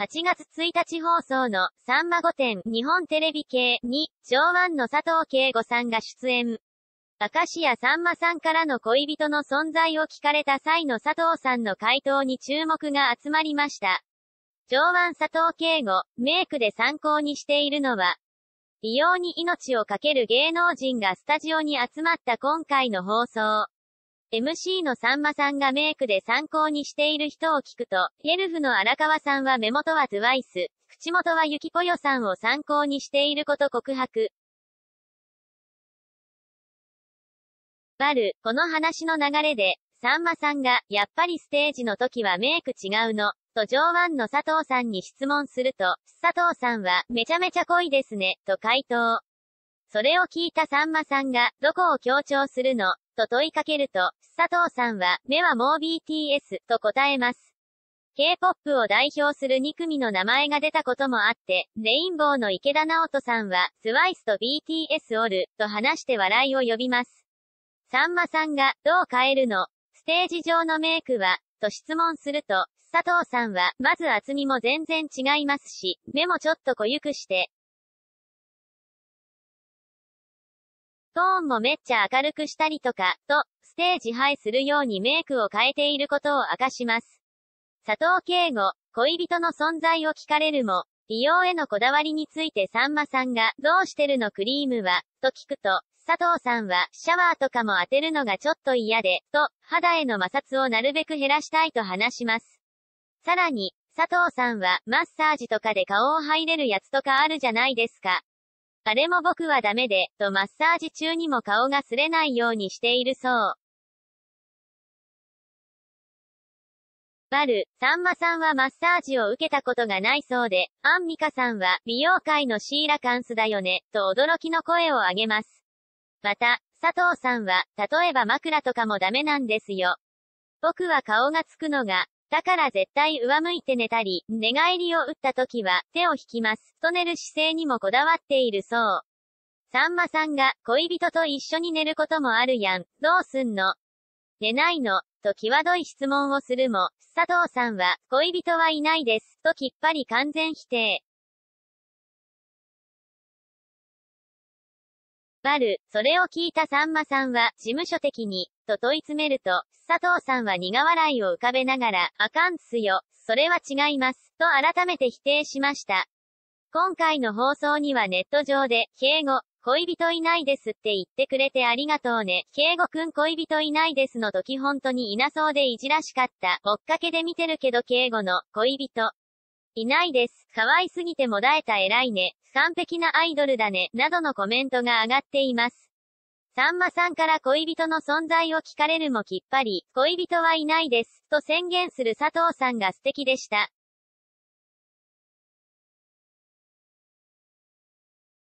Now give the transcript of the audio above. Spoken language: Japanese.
8月1日放送の、さんま御殿、日本テレビ系に、上腕の佐藤慶吾さんが出演。明石家さんまさんからの恋人の存在を聞かれた際の佐藤さんの回答に注目が集まりました。上腕佐藤慶吾、メイクで参考にしているのは、美容に命を懸ける芸能人がスタジオに集まった今回の放送。MC のさんまさんがメイクで参考にしている人を聞くと、ヘルフの荒川さんは目元はトゥワイス、口元はゆきぽよさんを参考にしていること告白。バル、この話の流れで、さんまさんが、やっぱりステージの時はメイク違うの、と上腕の佐藤さんに質問すると、佐藤さんは、めちゃめちゃ濃いですね、と回答。それを聞いたさんまさんが、どこを強調するのと問いかけると、佐藤さんは、目はもう BTS、と答えます。K-POP を代表する2組の名前が出たこともあって、レインボーの池田直人さんは、スワイスと BTS おる、と話して笑いを呼びます。さんまさんが、どう変えるのステージ上のメイクは、と質問すると、佐藤さんは、まず厚みも全然違いますし、目もちょっと濃ゆくして、トーンもめっちゃ明るくしたりとか、と、ステージハイするようにメイクを変えていることを明かします。佐藤敬吾、恋人の存在を聞かれるも、美容へのこだわりについてさんまさんが、どうしてるのクリームは、と聞くと、佐藤さんは、シャワーとかも当てるのがちょっと嫌で、と、肌への摩擦をなるべく減らしたいと話します。さらに、佐藤さんは、マッサージとかで顔を入れるやつとかあるじゃないですか、あれも僕はダメで、とマッサージ中にも顔がすれないようにしているそう。バル、さんまさんはマッサージを受けたことがないそうで、アンミカさんは、美容界のシーラカンスだよね、と驚きの声を上げます。また、佐藤さんは、例えば枕とかもダメなんですよ。僕は顔がつくのが、だから絶対上向いて寝たり、寝返りを打った時は、手を引きます。と寝る姿勢にもこだわっているそう。さんまさんが、恋人と一緒に寝ることもあるやん。どうすんの寝ないのと際どい質問をするも、佐藤さんは、恋人はいないです。ときっぱり完全否定。バル、それを聞いたさんまさんは、事務所的に、と問い詰めると、佐藤さんは苦笑いを浮かべながら、あかんっすよ、それは違います、と改めて否定しました。今回の放送にはネット上で、敬語、恋人いないですって言ってくれてありがとうね。敬語くん恋人いないですの時本当にいなそうでいじらしかった。追っかけで見てるけど敬語の恋人。いないです。可愛すぎてもだえた偉いね。完璧なアイドルだね、などのコメントが上がっています。さんまさんから恋人の存在を聞かれるもきっぱり、恋人はいないです、と宣言する佐藤さんが素敵でした。